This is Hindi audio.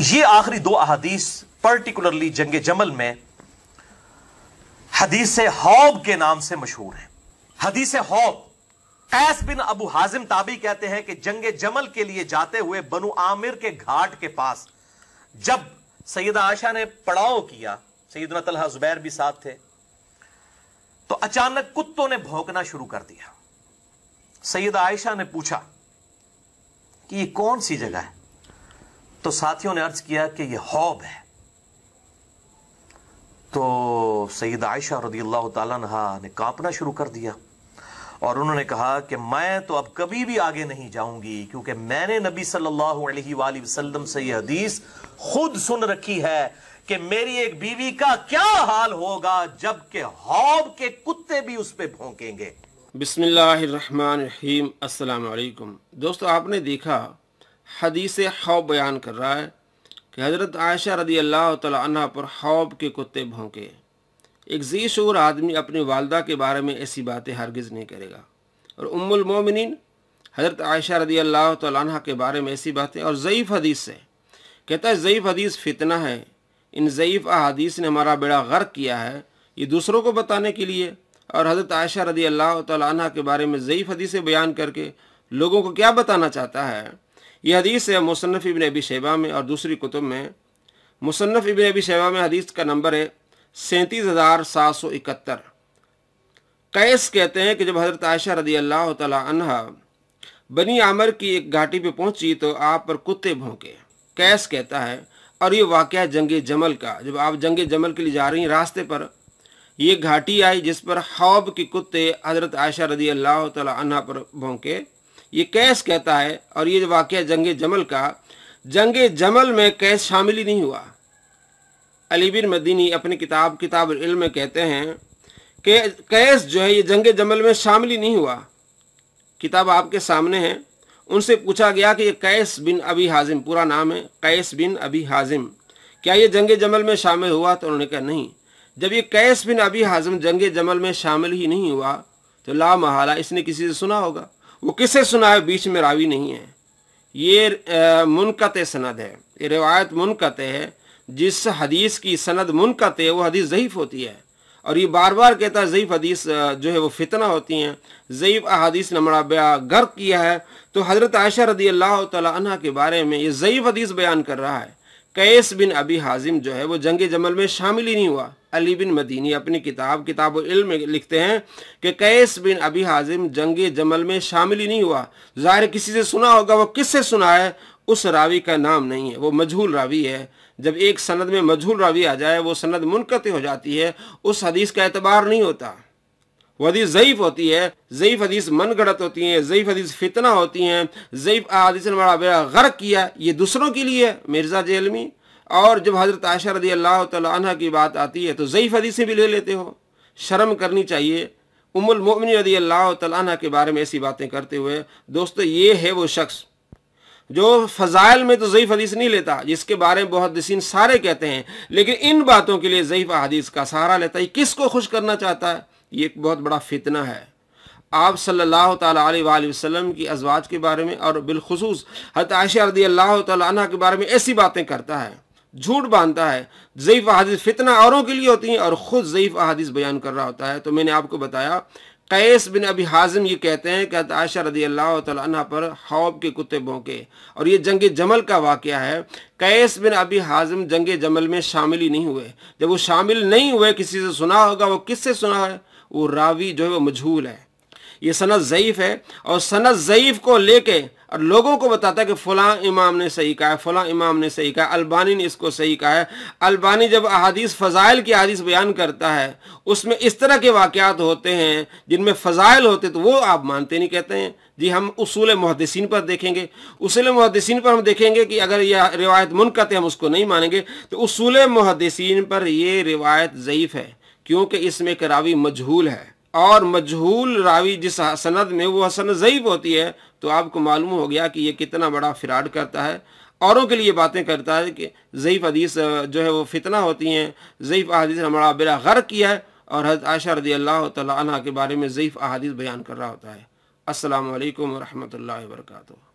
ये आखिरी दो अहादीस पर्टिकुलरली जंग जमल में हदीस हौब के नाम से मशहूर है हदीस हौब एस बिन अबू हाजिम ताबी कहते हैं कि जंग जमल के लिए जाते हुए बनु आमिर के घाट के पास जब सैदा आशा ने पड़ाव किया सैदना जुबैर भी साथ थे तो अचानक कुत्तों ने भोंकना शुरू कर दिया सैदा आयशा ने पूछा कि ये कौन सी जगह है तो साथियों ने अर्ज किया कि यह हॉब है तो सईद आयशा रदी अल्लाह तहा ने कांपना शुरू कर दिया और उन्होंने कहा कि मैं तो अब कभी भी आगे नहीं जाऊंगी क्योंकि मैंने नबी सल्लल्लाहु अलैहि वसल्लम से यह हदीस खुद सुन रखी है कि मेरी एक बीवी का क्या हाल होगा जबकि हॉब के कुत्ते भी उस पर भोंकेंगे बिस्मिल्लाम अस्सलाम दोस्तों आपने देखा हदीस हौब बयान कर रहा है कि हज़रत आयशा रदी अल्लाह तह पर हौब के कुत्ते भोंके एक जी शूर आदमी अपनी वालदा के बारे में ऐसी बातें हरगिज़ नहीं करेगा और उम्मुलमोमिन हज़रत आयशा रदी अल्लाह तह के बारे में ऐसी बातें और ज़यीफ़ हदीस से कहता है ज़यीफ़ हदीस फितना है इन ज़यीफ़ अदीस ने हमारा बेड़ा गर्क किया है ये दूसरों को बताने के लिए और हज़रत आयशा रदी अल्लाह तह के बारे में ज़यीफ़ हदीसें बयान करके लोगों को क्या बताना चाहता है यह हदीस है मुसनफ़ इबन अबी शेबा में और दूसरी कुतुब में मुसनफ़ इबन अबी शेबा में हदीस का नंबर है सैंतीस हज़ार सात सौ इकहत्तर कैस कहते हैं कि जब हज़रत आयशा रदी अल्लाह तह बनी आमर की एक घाटी पर पहुंची तो आप पर कुत्ते भोंके कैस कहता है और ये वाक़ जंग जमल का जब आप जंग जमल के लिए जा रही हैं रास्ते पर ये घाटी आई जिस पर हौब के कुत्ते हज़रत आयशा रदी अल्लाह तह पर भोंके ये कैश कहता है और ये वाक्य जंग जमल का जंग जमल में कैश शामिल ही नहीं हुआ अली बिन मदीनी अपनी किताब किताब इल्म में कहते हैं कि कैश जो है ये जंग जमल में शामिल ही नहीं हुआ किताब आपके सामने है उनसे पूछा गया कि ये कैस बिन अभी हाजिम पूरा नाम है कैस बिन अभी हाजिम क्या ये जंग जमल में शामिल हुआ तो उन्होंने कहा नहीं जब ये कैस बिन अभी हाजिम जंग जमल में शामिल ही नहीं हुआ तो ला महाला इसने किसी से सुना होगा वो किसे सुना है बीच में रावी नहीं है ये मुनकत सनद है ये रिवायत मुनकत है जिस हदीस की सनद मुनकत है वो हदीस ज़यीफ़ होती है और ये बार बार कहता है ज़यीफ़ हदीस जो है वो फितना होती हैं ज़यीफ़ अहादीस ने मड़ा गर्क किया है तो हज़रत आयशा रदी अल्लाह तह के बारे में ये ज़यीफ़ हदीस बयान कर रहा है कैस बिन अबी हाजिम जो है वो जंग जमल में शामिल ही नहीं हुआ अली बिन मदीनी अपनी किताब किताब इल्म में लिखते हैं कि कैस बिन अभी हाजिम जंग जमल में शामिल ही नहीं हुआ ज़ाहिर किसी से सुना होगा वो किससे सुना है उस रावी का नाम नहीं है वो मजहूल रावी है जब एक सनद में मजहूल रावी आ जाए वो सनद मुनकत हो जाती है उस हदीस का एतबार नहीं होता वो हदीस ज़यीफ़ होती है ज़यीफ़ हदीस मन गढ़त होती हैं ज़यीफ़ हदीस फितना होती हैं ज़यीफ हदीस ने बड़ा गर्क किया ये दूसरों के लिए मिर्ज़ा जेलमी और जब हज़रत आयशा रदी अल्लाह तह की बात आती है तो ज़यीफ़ हदीसें भी ले लेते हो शर्म करनी चाहिए उमुलमोमिन रदी अल्लाह तह के बारे में ऐसी बातें करते हुए दोस्तों ये है वो शख्स जो फ़ज़ाइल में तो ज़यीफ़ हदीस नहीं लेता जिसके बारे में दसिन सारे कहते हैं लेकिन इन बातों के लिए ज़यीफ़ हदीस का सहारा लेता है को खुश करना चाहता है ये एक बहुत बड़ा फितना है आप सल्लल्लाहु अलैहि वसल्लम की अजवाज के बारे में और बिलखसूस हत आयशा रदी अल्लाह तह के बारे में ऐसी बातें करता है झूठ बांधता है ज़यीफ़ अहादीस फितना औरों के लिए होती हैं और ख़ुद ज़यीफ़ अहादीस बयान कर रहा होता है तो मैंने आपको बताया कैस बिन अभी हाजम ये कहते हैं कि आयशा रदी अल्लाह तह पर हौब के कुत्ते भोंके और ये जंग जमल का वाक़ है कैस बिन अभी हाजम जंग जमल में शामिल ही नहीं हुए जब वो शामिल नहीं हुए किसी से सुना होगा वो किससे सुना है वो रावी जो है वो मजहूल है ये सनत ज़यीफ़ है और सनत ज़यीफ़ को लेके और लोगों को बताता है कि फ़लाँ इमाम ने सही कहा है फ़लाँ इमाम ने सही कहा अलबानी ने इसको सही कहा है अलबानी जब अहादीस फ़ज़ाइल की अदीस बयान करता है उसमें इस तरह के वाक़ात होते हैं जिनमें फ़ज़ाइल होते तो वो आप मानते नहीं कहते हैं जी हम उसूल महदसिन पर देखेंगे उसूल महदसिन पर हम देखेंगे कि अगर यह रिवायत मुनकत हम उसको नहीं मानेंगे तो उसूल महदसिन पर यह रिवायत ज़यीफ़ है क्योंकि इसमें करावी मजहूल है और मजहूल रावी जिस सनद में वो हसन ज़यीब होती है तो आपको मालूम हो गया कि ये कितना बड़ा फ्राड करता है औरों के लिए बातें करता है कि ज़यीफ़ हदीस जो है वो फितना होती हैं ज़यीफ़ अदीस हमारा बिला गर्क किया है और हज़रत आयशा रदी अल्लाह तह के बारे में ज़यीफ़ अदीस बयान कर रहा होता है असलकम वरहमल वर्का